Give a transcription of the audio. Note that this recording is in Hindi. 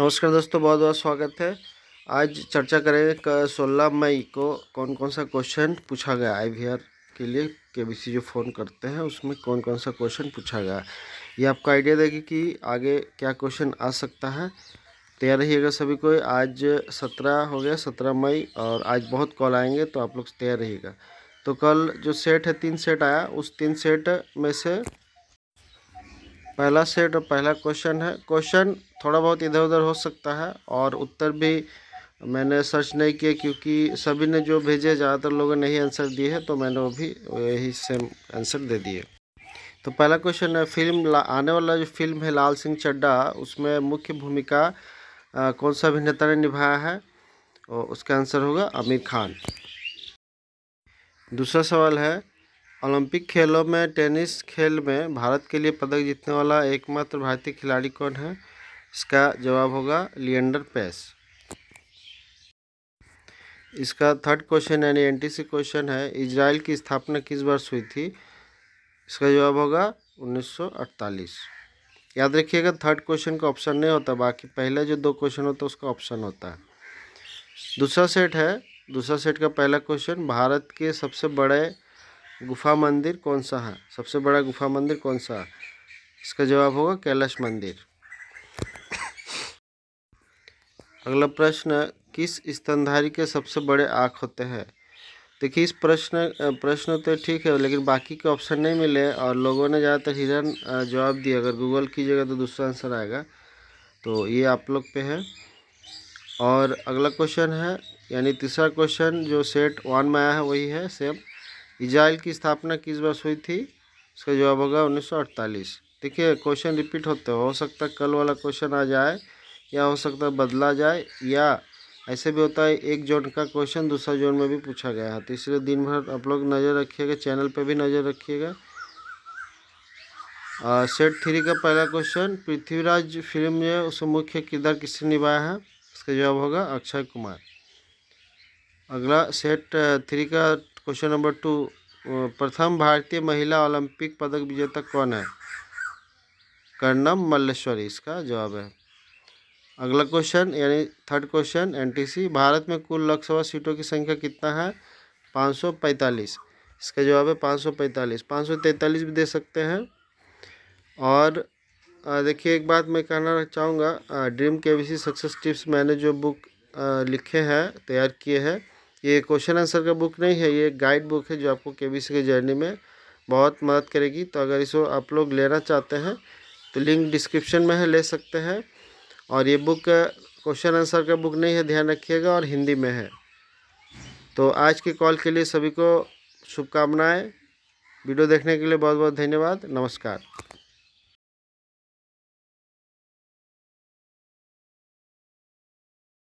नमस्कार दोस्तों बहुत बहुत स्वागत है आज चर्चा करेंगे सोलह मई को कौन कौन सा क्वेश्चन पूछा गया आई वी आर के लिए के बी सी जो फ़ोन करते हैं उसमें कौन कौन सा क्वेश्चन पूछा गया ये आपको आइडिया देगी कि आगे क्या क्वेश्चन आ सकता है तैयार रहिएगा सभी को आज सत्रह हो गया सत्रह मई और आज बहुत कॉल आएंगे तो आप लोग तैयार रहिएगा तो कल जो सेट है तीन सेट आया उस तीन सेट में से पहला सेट और पहला क्वेश्चन है क्वेश्चन थोड़ा बहुत इधर उधर हो सकता है और उत्तर भी मैंने सर्च नहीं किया क्योंकि सभी ने जो भेजे ज़्यादातर लोगों ने ही आंसर दिए हैं तो मैंने वो भी यही सेम आंसर दे दिए तो पहला क्वेश्चन है फिल्म आने वाला जो फिल्म है लाल सिंह चड्डा उसमें मुख्य भूमिका कौन सा अभिनेता ने निभाया है और उसका आंसर होगा आमिर खान दूसरा सवाल है ओलंपिक खेलों में टेनिस खेल में भारत के लिए पदक जीतने वाला एकमात्र भारतीय खिलाड़ी कौन है इसका जवाब होगा लियंडर पेस इसका थर्ड क्वेश्चन यानी एन क्वेश्चन है इजराइल की स्थापना किस वर्ष हुई थी इसका जवाब होगा 1948 याद रखिएगा थर्ड क्वेश्चन का ऑप्शन नहीं होता बाकी पहले जो दो क्वेश्चन होता है उसका ऑप्शन होता है दूसरा सेट है दूसरा सेट का पहला क्वेश्चन भारत के सबसे बड़े गुफा मंदिर कौन सा है सबसे बड़ा गुफा मंदिर कौन सा है इसका जवाब होगा कैलाश मंदिर अगला प्रश्न किस स्तनधारी के सबसे बड़े आँख होते हैं देखिए इस प्रश्न प्रश्न तो ठीक है लेकिन बाकी के ऑप्शन नहीं मिले और लोगों ने ज़्यादातर हिरन जवाब दिया अगर गूगल कीजिएगा तो दूसरा आंसर आएगा तो ये आप लोग पे है और अगला क्वेश्चन है यानी तीसरा क्वेश्चन जो सेट वन में आया है वही है सेम इजराइल की स्थापना किस वर्ष हुई थी इसका जवाब होगा 1948 देखिए क्वेश्चन रिपीट होते हो सकता है कल वाला क्वेश्चन आ जाए या हो सकता है बदला जाए या ऐसे भी होता है एक जोन का क्वेश्चन दूसरा जोन में भी पूछा गया है तो इसलिए दिन भर आप लोग नज़र रखिएगा चैनल पर भी नज़र रखिएगा सेट थ्री का पहला क्वेश्चन पृथ्वीराज फिल्म में उसमें मुख्य किरदार किसने निभाया है इसका जवाब होगा अक्षय कुमार अगला सेट थ्री का क्वेश्चन नंबर टू प्रथम भारतीय महिला ओलंपिक पदक विजेता कौन है कर्णम मल्लेश्वरी इसका जवाब है अगला क्वेश्चन यानी थर्ड क्वेश्चन एनटीसी भारत में कुल लोकसभा सीटों की संख्या कितना है पाँच सौ पैंतालीस इसका जवाब है पाँच सौ पैंतालीस पाँच सौ तैंतालीस भी दे सकते हैं और देखिए एक बात मैं कहना चाहूँगा ड्रीम के वी सक्सेस टिप्स मैंने जो बुक लिखे हैं तैयार किए हैं ये क्वेश्चन आंसर का बुक नहीं है ये गाइड बुक है जो आपको के बी सी की जर्नी में बहुत मदद करेगी तो अगर इसको आप लोग लेना चाहते हैं तो लिंक डिस्क्रिप्शन में है ले सकते हैं और ये बुक क्वेश्चन आंसर का बुक नहीं है ध्यान रखिएगा और हिंदी में है तो आज के कॉल के लिए सभी को शुभकामनाएं वीडियो देखने के लिए बहुत बहुत धन्यवाद नमस्कार